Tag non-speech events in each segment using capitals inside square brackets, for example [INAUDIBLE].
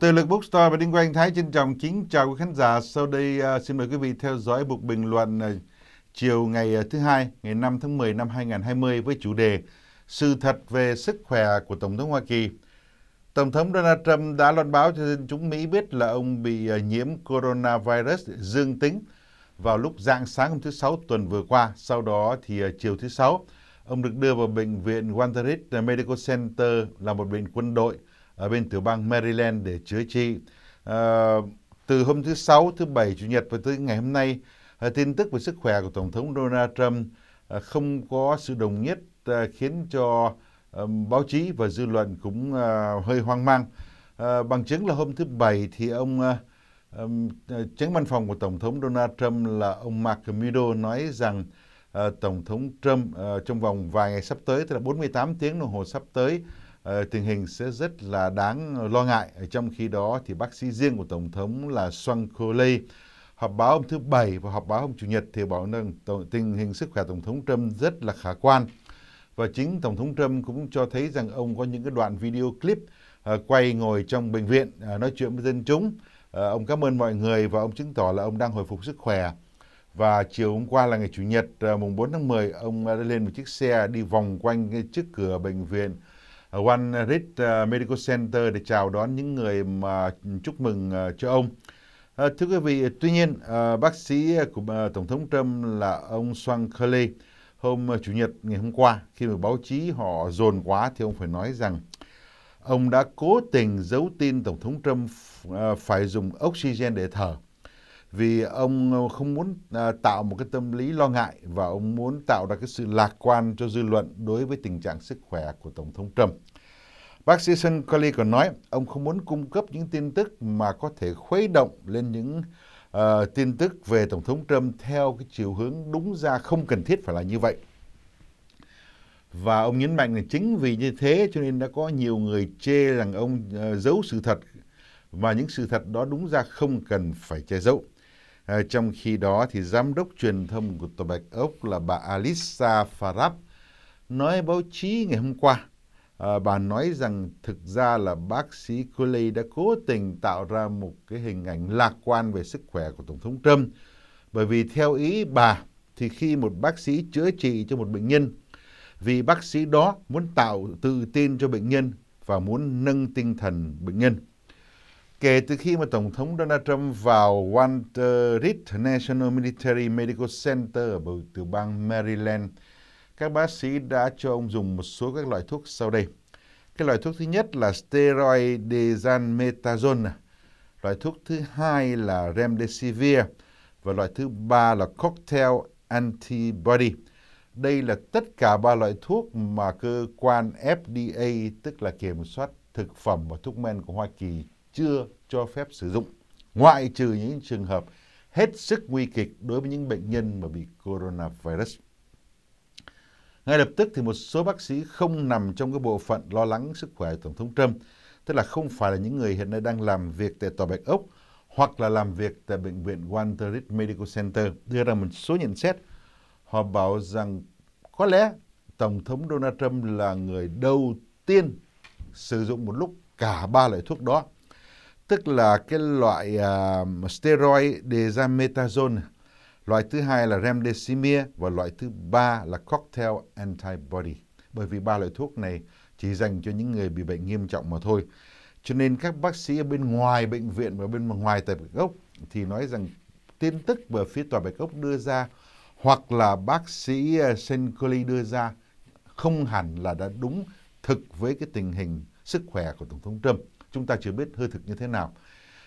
Từ lực Bookstore và Đinh Quang Thái trân trọng kính chào quý khán giả. Sau đây à, xin mời quý vị theo dõi buộc bình luận à, chiều ngày à, thứ hai, ngày 5 tháng 10 năm 2020 với chủ đề Sự thật về sức khỏe của Tổng thống Hoa Kỳ. Tổng thống Donald Trump đã loan báo cho dân chúng Mỹ biết là ông bị nhiễm coronavirus dương tính vào lúc dạng sáng hôm thứ Sáu tuần vừa qua. Sau đó thì chiều thứ Sáu, ông được đưa vào bệnh viện Walter Reed Medical Center là một bệnh quân đội ở bên tiểu bang Maryland để chữa trị. À, từ hôm thứ Sáu, thứ Bảy, Chủ nhật và tới ngày hôm nay, à, tin tức về sức khỏe của Tổng thống Donald Trump à, không có sự đồng nhất à, khiến cho à, báo chí và dư luận cũng à, hơi hoang mang. À, bằng chứng là hôm thứ Bảy thì ông à, tránh văn phòng của Tổng thống Donald Trump là ông Mark Meadow nói rằng uh, Tổng thống Trump uh, trong vòng vài ngày sắp tới, tức là 48 tiếng đồng hồ sắp tới, Ờ, tình hình sẽ rất là đáng lo ngại. Trong khi đó thì bác sĩ riêng của Tổng thống là Sean Coley họp báo hôm thứ Bảy và họp báo hôm Chủ nhật thì bảo rằng tình hình sức khỏe Tổng thống Trump rất là khả quan. Và chính Tổng thống Trump cũng cho thấy rằng ông có những cái đoạn video clip ờ, quay ngồi trong bệnh viện ờ, nói chuyện với dân chúng. ông cảm ơn mọi người và ông chứng tỏ là ông đang hồi phục sức khỏe. Và chiều hôm qua là ngày Chủ nhật mùng 4 tháng 10, ông đã lên một chiếc xe đi vòng quanh trước cửa bệnh viện Ờ, One Ridge ờ, Medical Center để chào đón những người mà chúc mừng ờ, cho ông. Thưa quý vị, tuy nhiên bác sĩ của Tổng thống Trump là ông Sean Kelly hôm Chủ nhật ngày hôm qua khi mà báo chí họ dồn quá thì ông phải nói rằng ông đã cố tình giấu tin Tổng thống Trump phải dùng oxygen để thở vì ông ờ, không muốn ờ, tạo một cái tâm lý lo ngại và ông muốn tạo ra cái sự lạc quan cho dư luận đối với tình trạng sức khỏe của Tổng thống Trump. Bác sĩ Sun Kelly còn nói, ông không muốn cung cấp những tin tức mà có thể khuấy động lên những uh, tin tức về Tổng thống Trump theo cái chiều hướng đúng ra không cần thiết phải là như vậy. Và ông nhấn mạnh là chính vì như thế cho nên đã có nhiều người chê rằng ông uh, giấu sự thật và những sự thật đó đúng ra không cần phải che giấu. Ờ, trong khi đó thì giám đốc truyền thông của Tòa Bạch Ốc là bà Alissa Farab nói báo chí ngày hôm qua. Ờ, bà nói rằng thực ra là bác sĩ Cooley đã cố tình tạo ra một cái hình ảnh lạc quan về sức khỏe của Tổng thống Trump. Bởi vì theo ý bà thì khi một bác sĩ chữa trị cho một bệnh nhân vì bác sĩ đó muốn tạo tự tin cho bệnh nhân và muốn nâng tinh thần bệnh nhân. Kể từ khi mà Tổng thống Donald Trump vào Walter Reed National Military Medical Center ở tiểu bang Maryland, các bác sĩ đã cho ông dùng một số các loại thuốc sau đây. Cái loại thuốc thứ nhất là steroid desanmetazone, loại thuốc thứ hai là remdesivir và loại thứ ba là cocktail antibody. Đây là tất cả ba loại thuốc mà cơ quan FDA, tức là kiểm soát thực phẩm và thuốc men của Hoa Kỳ chưa cho phép sử dụng, ngoại trừ những trường hợp hết sức nguy kịch đối với những bệnh nhân mà bị coronavirus. Ngay lập tức thì một số bác sĩ không nằm trong cái bộ phận lo lắng sức khỏe Tổng thống Trump, tức là không phải là những người hiện nay đang làm việc tại Tòa Bạch Ốc hoặc là làm việc tại Bệnh viện Walter Reed Medical Center, đưa ra một số nhận xét. Họ bảo rằng có lẽ Tổng thống Donald Trump là người đầu tiên sử dụng một lúc cả ba loại thuốc đó tức là cái loại uh, steroid dexamethasone, loại thứ hai là remdesivir và loại thứ ba là cocktail antibody. Bởi vì ba loại thuốc này chỉ dành cho những người bị bệnh nghiêm trọng mà thôi. Cho nên các bác sĩ ở bên ngoài bệnh viện và bên ngoài tại bệnh gốc thì nói rằng tin tức về phía tòa bệnh gốc đưa ra hoặc là bác sĩ à, Senkoli đưa ra không hẳn là đã đúng thực với cái tình hình sức khỏe của Tổng thống Trump chúng ta chưa biết hư thực như thế nào.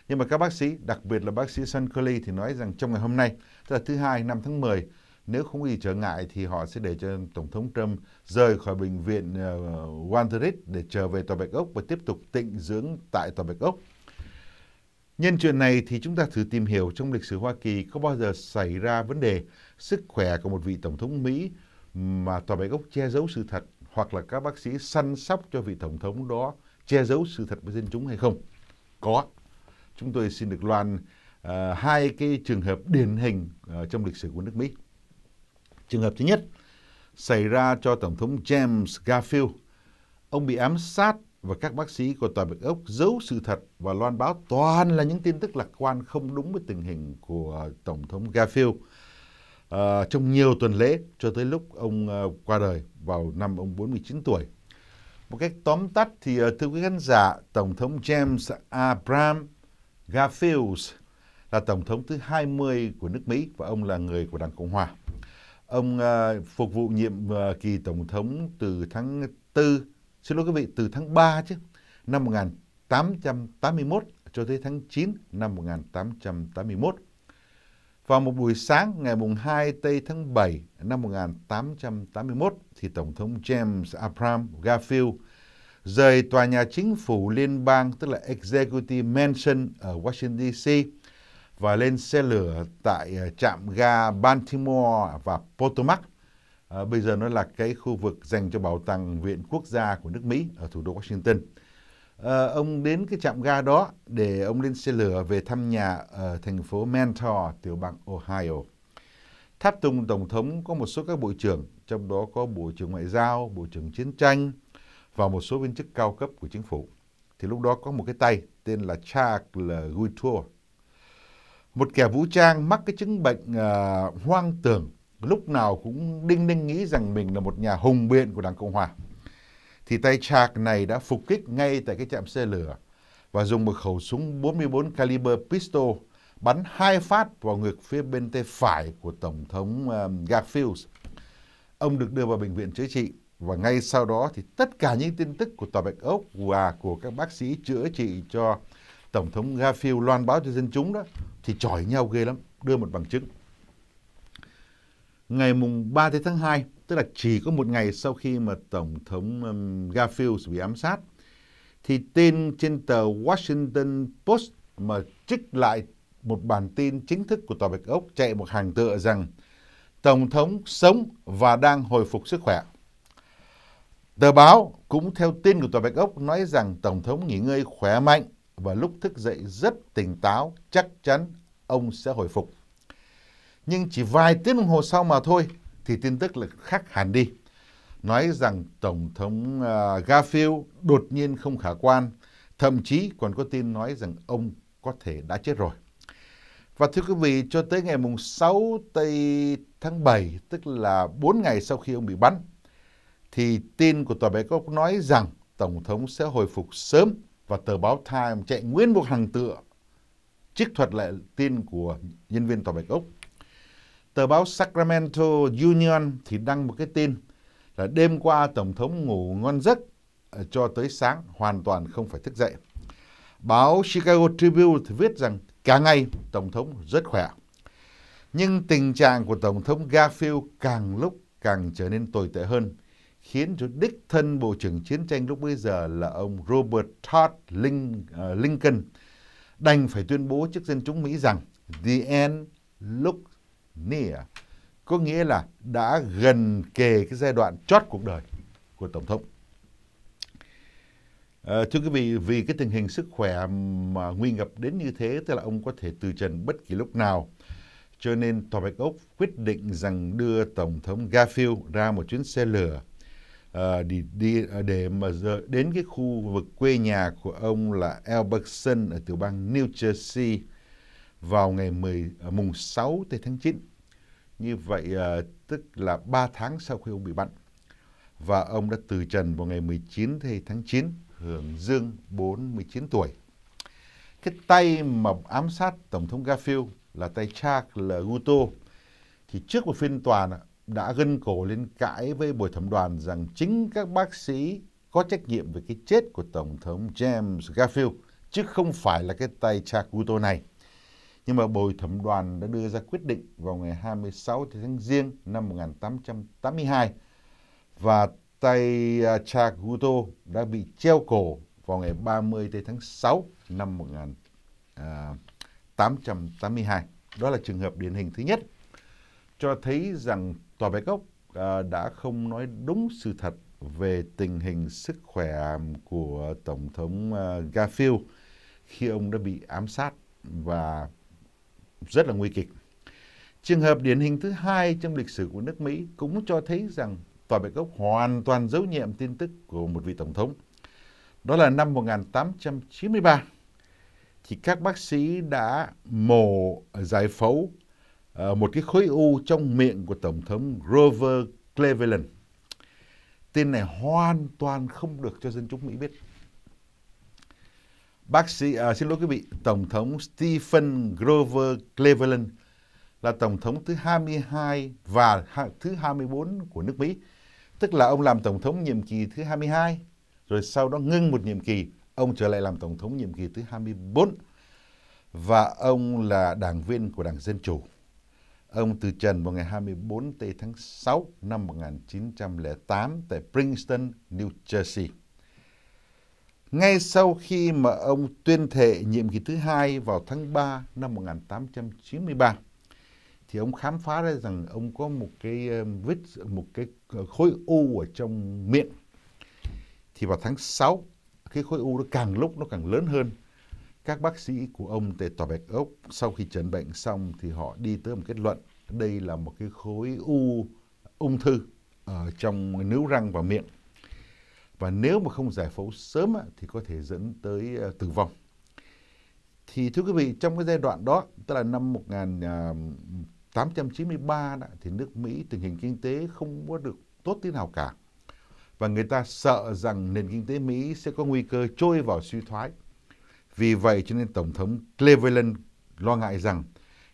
Nhưng mà các bác sĩ, đặc biệt là bác sĩ Sun Curly thì nói rằng trong ngày hôm nay, tức là thứ hai năm tháng 10, nếu không gì trở ngại thì họ sẽ để cho Tổng thống Trump rời khỏi bệnh viện uh, ờ, Walter để trở về Tòa Bạch Ốc và tiếp tục tịnh dưỡng tại Tòa Bạch Ốc. Nhân chuyện này thì chúng ta thử tìm hiểu trong lịch sử Hoa Kỳ có bao giờ xảy ra vấn đề sức khỏe của một vị Tổng thống Mỹ mà Tòa Bạch Ốc che giấu sự thật hoặc là các bác sĩ săn sóc cho vị Tổng thống đó che giấu sự thật với dân chúng hay không? Có. Chúng tôi xin được loan uh, hai cái trường hợp điển hình uh, trong lịch sử của nước Mỹ. Trường hợp thứ nhất xảy ra cho Tổng thống James Garfield. Ông bị ám sát và các bác sĩ của Tòa Bạch Ốc giấu sự thật và loan báo toàn là những tin tức lạc quan không đúng với tình hình của Tổng thống Garfield. À, trong nhiều tuần lễ cho tới lúc ông uh, qua đời vào năm ông 49 tuổi một cách tóm tắt thì ờ, thưa quý khán giả, Tổng thống James Abraham Garfield là Tổng thống thứ 20 của nước Mỹ và ông là người của Đảng Cộng Hòa. Ông ờ, phục vụ nhiệm ờ, kỳ Tổng thống từ tháng 4, xin lỗi quý vị, từ tháng 3 chứ, năm 1881 cho tới tháng 9 năm 1881. Vào một buổi sáng ngày mùng 2 tây tháng 7 năm 1881 thì Tổng thống James Abram Garfield rời tòa nhà chính phủ liên bang tức là Executive Mansion ở Washington DC và lên xe lửa tại ờ, trạm ga Baltimore và Potomac. À, bây giờ nó là cái khu vực dành cho bảo tàng viện quốc gia của nước Mỹ ở thủ đô Washington. À, ông đến cái trạm ga đó để ông lên xe lửa về thăm nhà ở thành phố Mentor, tiểu bang Ohio tháp tùng tổng thống có một số các bộ trưởng, trong đó có bộ trưởng ngoại giao, bộ trưởng chiến tranh và một số viên chức cao cấp của chính phủ. Thì lúc đó có một cái tay tên là Charles Guitour, một kẻ vũ trang mắc cái chứng bệnh uh, hoang tưởng, lúc nào cũng đinh ninh nghĩ rằng mình là một nhà hùng biện của Đảng Cộng Hòa. Thì tay Charles này đã phục kích ngay tại cái trạm xe lửa và dùng một khẩu súng 44 caliber pistol bắn hai phát vào ngực phía bên tay phải của Tổng thống um, Garfield. Ông được đưa vào bệnh viện chữa trị và ngay sau đó thì tất cả những tin tức của Tòa Bạch Ốc và của các bác sĩ chữa trị cho Tổng thống Garfield loan báo cho dân chúng đó thì chỏi nhau ghê lắm, đưa một bằng chứng. Ngày mùng 3 tháng 2, tức là chỉ có một ngày sau khi mà Tổng thống um, Garfield bị ám sát, thì tin trên tờ Washington Post mà trích lại một bản tin chính thức của Tòa Bạch Ốc chạy một hàng tựa rằng Tổng thống sống và đang hồi phục sức khỏe. Tờ báo cũng theo tin của Tòa Bạch Ốc nói rằng Tổng thống nghỉ ngơi khỏe mạnh và lúc thức dậy rất tỉnh táo, chắc chắn ông sẽ hồi phục. Nhưng chỉ vài tiếng đồng hồ sau mà thôi thì tin tức lại khác hẳn đi. Nói rằng Tổng thống uh, Garfield đột nhiên không khả quan, thậm chí còn có tin nói rằng ông có thể đã chết rồi. Và thưa quý vị, cho tới ngày mùng 6 tây tháng 7, tức là 4 ngày sau khi ông bị bắn, thì tin của tòa Bạch Ốc nói rằng Tổng thống sẽ hồi phục sớm và tờ báo Time chạy nguyên một hàng tựa trích thuật lại tin của nhân viên tòa Bạch Ốc. Tờ báo Sacramento Union thì đăng một cái tin là đêm qua Tổng thống ngủ ngon giấc ờ, cho tới sáng hoàn toàn không phải thức dậy. Báo Chicago Tribune thì viết rằng Cả ngày Tổng thống rất khỏe. Nhưng tình trạng của Tổng thống Garfield càng lúc càng trở nên tồi tệ hơn, khiến cho đích thân Bộ trưởng Chiến tranh lúc bây giờ là ông Robert Todd ờ, Lincoln đành phải tuyên bố trước dân chúng Mỹ rằng The end looks near, có nghĩa là đã gần kề cái giai đoạn chót cuộc đời của Tổng thống. Ờ, thưa quý vị, vì cái tình hình sức khỏe mà nguy ngập đến như thế, tức là ông có thể từ trần bất kỳ lúc nào. Cho nên Tòa Bạch Ốc quyết định rằng đưa Tổng thống Garfield ra một chuyến xe lửa à, đi, đi ờ, để mà giờ đến cái khu vực quê nhà của ông là Albertson ở tiểu bang New Jersey vào ngày 10 mùng 6 tháng 9. Như vậy à, tức là 3 tháng sau khi ông bị bắt và ông đã từ trần vào ngày 19 tháng 9 hưởng dương 49 tuổi. Cái tay mà ám sát Tổng thống Garfield là tay Charles Guto thì trước một phiên tòa đã gân cổ lên cãi với buổi thẩm đoàn rằng chính các bác sĩ có trách nhiệm về cái chết của Tổng thống James Garfield chứ không phải là cái tay Charles Guto này. Nhưng mà bồi thẩm đoàn đã đưa ra quyết định vào ngày 26 tháng Giêng năm 1882 và tay à, Chaguto đã bị treo cổ vào ngày 30 tháng 6 năm 1882. À, Đó là trường hợp điển hình thứ nhất cho thấy rằng Tòa Bạch Ốc à, đã không nói đúng sự thật về tình hình sức khỏe của Tổng thống Garfield khi ông đã bị ám sát và rất là nguy kịch. Trường hợp điển hình thứ hai trong lịch sử của nước Mỹ cũng cho thấy rằng tòa bạch ốc hoàn toàn giấu nhiệm tin tức của một vị tổng thống. Đó là năm 1893 thì các bác sĩ đã mổ ờ, giải phẫu ờ, một cái khối u trong miệng của tổng thống Grover Cleveland. Tin này hoàn toàn không được cho dân chúng Mỹ biết. Bác sĩ à, xin lỗi quý vị, tổng thống Stephen Grover Cleveland là tổng thống thứ 22 và thứ 24 của nước Mỹ Tức là ông làm tổng thống nhiệm kỳ thứ 22, rồi sau đó ngưng một nhiệm kỳ, ông trở lại làm tổng thống nhiệm kỳ thứ 24. Và ông là đảng viên của Đảng Dân Chủ. Ông từ trần vào ngày 24 tây tháng 6 năm 1908 tại Princeton, New Jersey. Ngay sau khi mà ông tuyên thệ nhiệm kỳ thứ hai vào tháng 3 năm 1893, thì ông khám phá ra rằng ông có một cái um, vết một cái khối u ở trong miệng thì vào tháng 6 cái khối u nó càng lúc nó càng lớn hơn các bác sĩ của ông tề tòa bạch ốc sau khi chẩn bệnh xong thì họ đi tới một kết luận đây là một cái khối u ung thư ở trong nướu răng và miệng và nếu mà không giải phẫu sớm thì có thể dẫn tới ờ, tử vong thì thưa quý vị trong cái giai đoạn đó tức là năm 1900 893 đó, thì nước Mỹ tình hình kinh tế không có được tốt thế nào cả. Và người ta sợ rằng nền kinh tế Mỹ sẽ có nguy cơ trôi vào suy thoái. Vì vậy cho nên Tổng thống Cleveland lo ngại rằng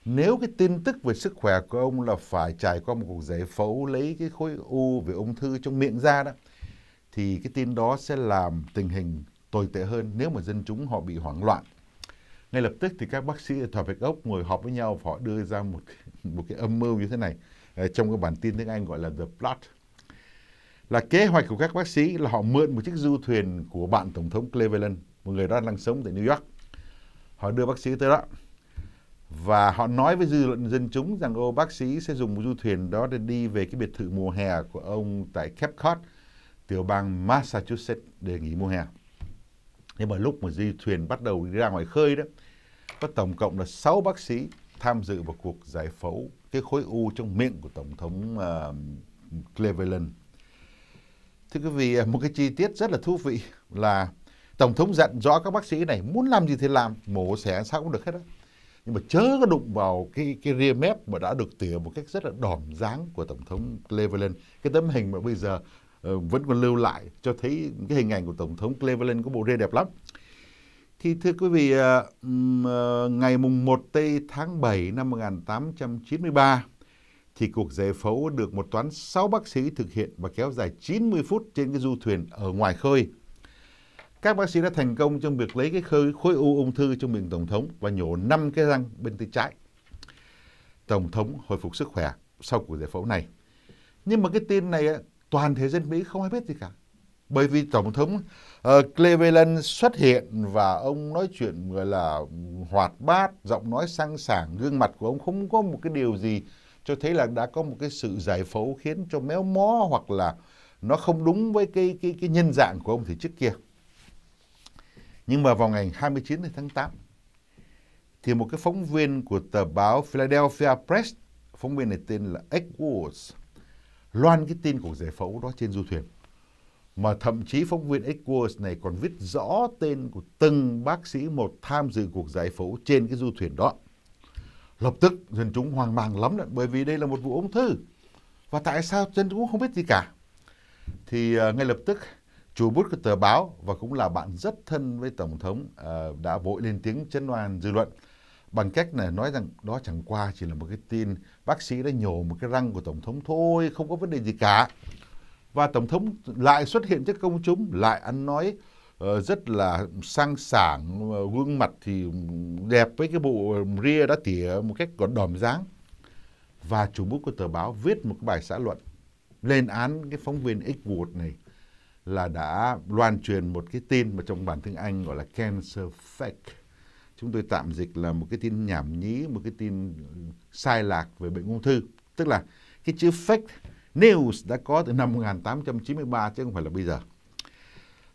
nếu cái tin tức về sức khỏe của ông là phải trải qua một cuộc giải phẫu lấy cái khối u về ung thư trong miệng ra đó thì cái tin đó sẽ làm tình hình tồi tệ hơn nếu mà dân chúng họ bị hoảng loạn ngay lập tức thì các bác sĩ ở thỏa vạch ốc ngồi họp với nhau và họ đưa ra một một cái âm mưu như thế này ờ, trong cái bản tin tiếng Anh gọi là the plot là kế hoạch của các bác sĩ là họ mượn một chiếc du thuyền của bạn tổng thống Cleveland một người đó đang sống tại New York họ đưa bác sĩ tới đó và họ nói với dư luận dân chúng rằng ô bác sĩ sẽ dùng một du thuyền đó để đi về cái biệt thự mùa hè của ông tại Cape Cod tiểu bang Massachusetts để nghỉ mùa hè nhưng mà lúc mà di thuyền bắt đầu đi ra ngoài khơi đó có tổng cộng là 6 bác sĩ tham dự vào cuộc giải phẫu cái khối u trong miệng của tổng thống uh, Cleveland thưa quý vị ờ, một cái chi tiết rất là thú vị là tổng thống dặn rõ các bác sĩ này muốn làm gì thì làm mổ xẻ sao cũng được hết đó, nhưng mà chớ có đụng vào cái cái ria mép mà đã được tỉa một cách rất là đỏm dáng của tổng thống Cleveland cái tấm hình mà bây giờ Ờ, vẫn còn lưu lại cho thấy cái hình ảnh của Tổng thống Cleveland có bộ rê đẹp lắm. Thì thưa quý vị, ờ, ờ, ngày mùng 1 tây tháng 7 năm 1893 thì cuộc giải phẫu được một toán 6 bác sĩ thực hiện và kéo dài 90 phút trên cái du thuyền ở ngoài khơi. Các bác sĩ đã thành công trong việc lấy cái khơi khối u ung thư trong miệng Tổng thống và nhổ 5 cái răng bên tay trái. Tổng thống hồi phục sức khỏe sau cuộc giải phẫu này. Nhưng mà cái tin này toàn thế dân Mỹ không ai biết gì cả. Bởi vì Tổng thống uh, Cleveland xuất hiện và ông nói chuyện gọi là hoạt bát, giọng nói sang sảng, gương mặt của ông không có một cái điều gì cho thấy là đã có một cái sự giải phẫu khiến cho méo mó hoặc là nó không đúng với cái cái cái nhân dạng của ông thì trước kia. Nhưng mà vào ngày 29 tháng 8 thì một cái phóng viên của tờ báo Philadelphia Press, phóng viên này tên là Edwards loan cái tin cuộc giải phẫu đó trên du thuyền mà thậm chí phóng viên Edwards này còn viết rõ tên của từng bác sĩ một tham dự cuộc giải phẫu trên cái du thuyền đó. Lập tức dân chúng hoang mang lắm đấy, bởi vì đây là một vụ ung thư. Và tại sao dân chúng không biết gì cả? Thì uh, ngay lập tức chủ bút của tờ báo và cũng là bạn rất thân với Tổng thống uh, đã vội lên tiếng chấn oan dư luận bằng cách này nói rằng đó chẳng qua chỉ là một cái tin bác sĩ đã nhổ một cái răng của tổng thống thôi không có vấn đề gì cả và tổng thống lại xuất hiện trước công chúng lại ăn nói uh, rất là sang sảng ờ, gương mặt thì đẹp với cái bộ ria đã tỉa một cách còn đòm dáng và chủ bút của tờ báo viết một cái bài xã luận lên án cái phóng viên Edward này là đã loan truyền một cái tin mà trong bản tiếng Anh gọi là cancer fake chúng tôi tạm dịch là một cái tin nhảm nhí, một cái tin ừ, sai lạc về bệnh ung thư. Tức là cái chữ fake news đã có từ năm 1893 chứ không phải là bây giờ.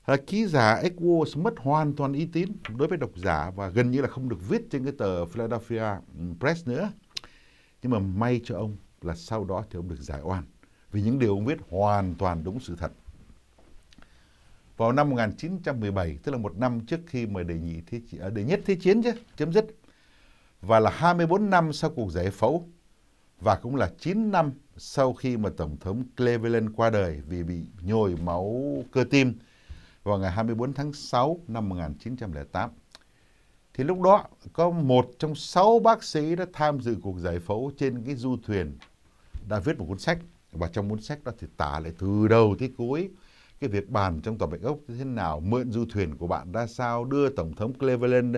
À, ký giả Edwards mất hoàn toàn uy tín đối với độc giả và gần như là không được viết trên cái tờ Philadelphia ừ, Press nữa. Nhưng mà may cho ông là sau đó thì ông được giải oan vì những điều ông viết hoàn toàn đúng sự thật vào năm 1917, tức là một năm trước khi mà đề nhị thế chiến, à, đề nhất thế chiến chứ chấm dứt và là 24 năm sau cuộc giải phẫu và cũng là 9 năm sau khi mà tổng thống Cleveland qua đời vì bị nhồi máu cơ tim vào ngày 24 tháng 6 năm 1908. Thì lúc đó có một trong sáu bác sĩ đã tham dự cuộc giải phẫu trên cái du thuyền đã viết một cuốn sách và trong cuốn sách đó thì tả lại từ đầu tới cuối cái việc bàn trong tòa bạch ốc như thế nào mượn du thuyền của bạn ra sao đưa tổng thống Cleveland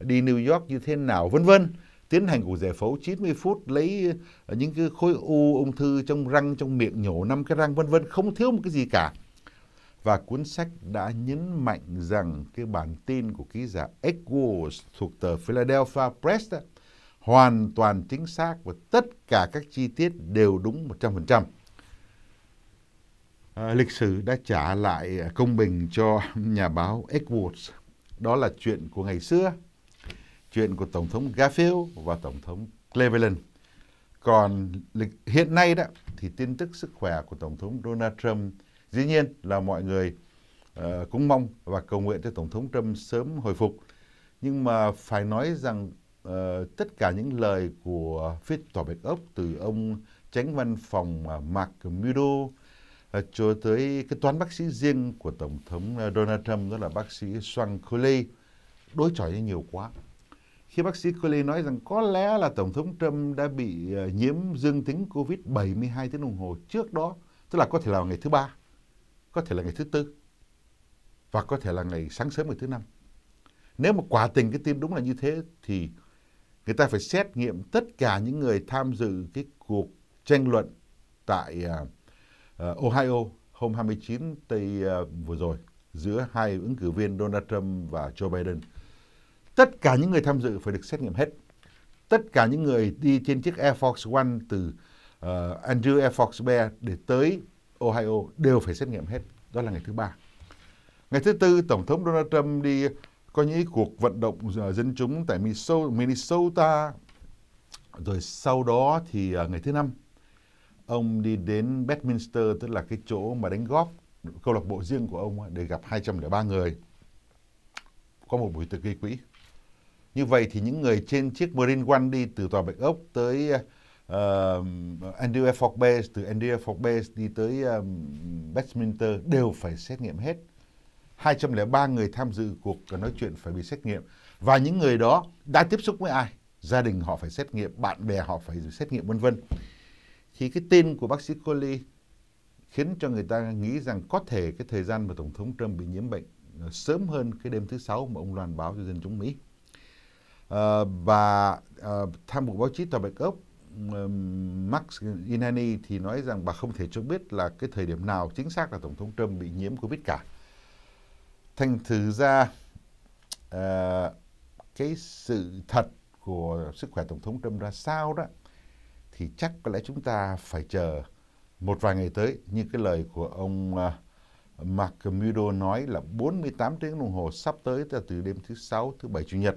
đi New York như thế nào vân vân tiến hành cuộc giải phẫu 90 phút lấy ờ, những cái khối u ung thư trong răng trong miệng nhổ năm cái răng vân vân không thiếu một cái gì cả và cuốn sách đã nhấn mạnh rằng cái bản tin của ký giả Ed thuộc tờ Philadelphia Press đó, hoàn toàn chính xác và tất cả các chi tiết đều đúng 100%. Ờ, lịch sử đã trả lại ờ, công bình cho [LAUGHS] nhà báo Edwards. Đó là chuyện của ngày xưa, chuyện của Tổng thống Garfield và Tổng thống Cleveland. Còn lịch, hiện nay đó thì tin tức sức khỏe của Tổng thống Donald Trump dĩ nhiên là mọi người uh, cũng mong và cầu nguyện cho Tổng thống Trump sớm hồi phục. Nhưng mà phải nói rằng uh, tất cả những lời của phía Tòa Bạch Ốc từ ông tránh văn phòng uh, Mark Meadow, Ờ, cho tới cái toán bác sĩ riêng của tổng thống ờ, Donald Trump đó là bác sĩ Sean Coley đối chọi nhiều quá khi bác sĩ Coley nói rằng có lẽ là tổng thống Trump đã bị ờ, nhiễm dương tính Covid 72 tiếng đồng hồ trước đó tức là có thể là ngày thứ ba có thể là ngày thứ tư và có thể là ngày sáng sớm ngày thứ năm nếu mà quả tình cái tin đúng là như thế thì người ta phải xét nghiệm tất cả những người tham dự cái cuộc tranh luận tại uh, Ờ, Ohio hôm 29 tây ờ, vừa rồi giữa hai ứng cử viên Donald Trump và Joe Biden. Tất cả những người tham dự phải được xét nghiệm hết. Tất cả những người đi trên chiếc Air Force One từ uh, Andrew Air Force Bear để tới Ohio đều phải xét nghiệm hết. Đó là ngày thứ ba. Ngày thứ tư, Tổng thống Donald Trump đi có những cuộc vận động dân chúng tại Minnesota. Rồi sau đó thì uh, ngày thứ năm, ông đi đến Bedminster tức là cái chỗ mà đánh góp câu lạc bộ riêng của ông để gặp 203 người có một buổi tiệc gây quỹ như vậy thì những người trên chiếc Marine One đi từ tòa Bạch Ốc tới uh, ờ, Andrew Air Force Base từ Andrew Air Force Base đi tới um, ờ, Westminster đều phải xét nghiệm hết 203 người tham dự cuộc nói chuyện phải bị xét nghiệm và những người đó đã tiếp xúc với ai gia đình họ phải xét nghiệm bạn bè họ phải xét nghiệm vân vân thì cái tên của bác sĩ Coley khiến cho người ta nghĩ rằng có thể cái thời gian mà Tổng thống Trump bị nhiễm bệnh sớm hơn cái đêm thứ sáu mà ông loan báo cho dân chúng Mỹ. À, và à, tham mục báo chí tòa Bạch Ốc uh, Max Inani thì nói rằng bà không thể cho biết là cái thời điểm nào chính xác là Tổng thống Trump bị nhiễm Covid cả. Thành thử ra uh, cái sự thật của sức khỏe Tổng thống Trump ra sao đó thì chắc có lẽ chúng ta phải chờ một vài ngày tới như cái lời của ông uh, Mark Meadow nói là 48 tiếng đồng hồ sắp tới là từ đêm thứ sáu thứ bảy chủ nhật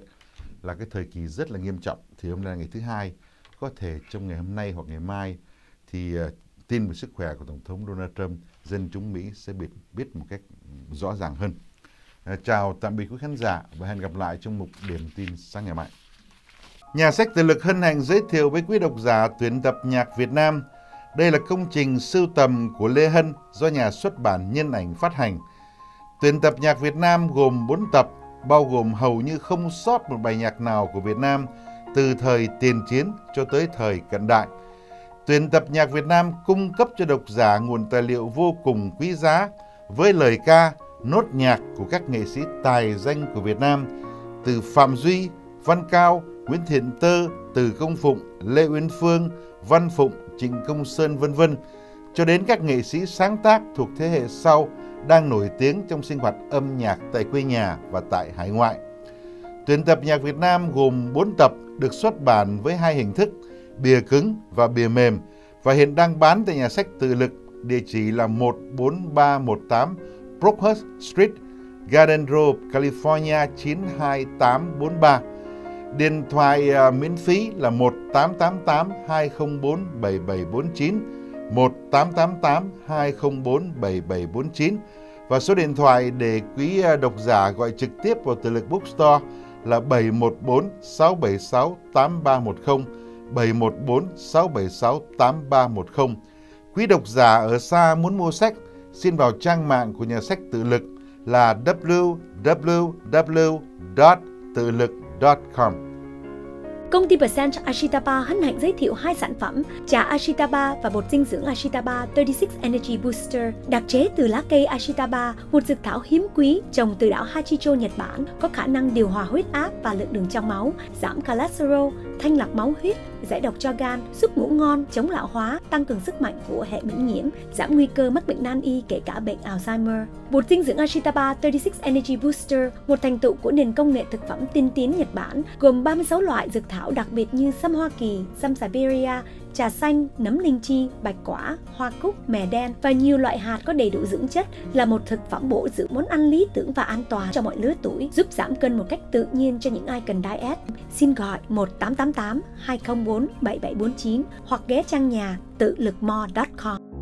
là cái thời kỳ rất là nghiêm trọng thì hôm nay là ngày thứ hai có thể trong ngày hôm nay hoặc ngày mai thì à, tin về sức khỏe của tổng thống Donald Trump dân chúng Mỹ sẽ biết biết một cách rõ ràng hơn. À, chào tạm biệt quý khán giả và hẹn gặp lại trong mục điểm tin sáng ngày mai. Nhà sách Từ Lực hân hạnh giới thiệu với quý độc giả tuyển tập nhạc Việt Nam. Đây là công trình sưu tầm của Lê Hân do nhà xuất bản Nhân ảnh phát hành. Tuyển tập nhạc Việt Nam gồm 4 tập, bao gồm hầu như không sót một bài nhạc nào của Việt Nam từ thời tiền chiến cho tới thời cận đại. Tuyển tập nhạc Việt Nam cung cấp cho độc giả nguồn tài liệu vô cùng quý giá với lời ca, nốt nhạc của các nghệ sĩ tài danh của Việt Nam từ Phạm Duy, Văn Cao, Nguyễn Thiện Tơ, Từ Công Phụng, Lê Uyên Phương, Văn Phụng, Trịnh Công Sơn vân vân cho đến các nghệ sĩ sáng tác thuộc thế hệ sau đang nổi tiếng trong sinh hoạt âm nhạc tại quê nhà và tại hải ngoại. Tuyển tập nhạc Việt Nam gồm 4 tập được xuất bản với hai hình thức, bìa cứng và bìa mềm và hiện đang bán tại nhà sách Tự Lực, địa chỉ là 14318 Brookhurst Street, Garden Grove, California 92843. Điện thoại à, miễn phí là 1888 204 7749 1888 204 7749 và số điện thoại để quý à, độc giả gọi trực tiếp vào từ lực bookstore là 714 676 8310 714 676 8310 Quý độc giả ở xa muốn mua sách xin vào trang mạng của nhà sách tự lực là www.tự lực.com Công ty Percent Ashitaba hân hạnh giới thiệu hai sản phẩm trà Ashitaba và bột dinh dưỡng Ashitaba 36 Energy Booster đặc chế từ lá cây Ashitaba, một dược thảo hiếm quý trồng từ đảo Hachicho, Nhật Bản, có khả năng điều hòa huyết áp và lượng đường trong máu, giảm cholesterol, thanh lọc máu huyết, giải độc cho gan, giúp ngủ ngon, chống lão hóa, tăng cường sức mạnh của hệ miễn nhiễm, giảm nguy cơ mắc bệnh nan y kể cả bệnh Alzheimer. Bột dinh dưỡng Ashitaba 36 Energy Booster, một thành tựu của nền công nghệ thực phẩm tiên tiến Nhật Bản, gồm 36 loại dược thảo thảo đặc biệt như sâm Hoa Kỳ, sâm Siberia, trà xanh, nấm linh chi, bạch quả, hoa cúc, mè đen và nhiều loại hạt có đầy đủ dưỡng chất là một thực phẩm bổ dưỡng món ăn lý tưởng và an toàn cho mọi lứa tuổi, giúp giảm cân một cách tự nhiên cho những ai cần diet. Xin gọi 1888 204 7749 hoặc ghé trang nhà tự lực mo.com.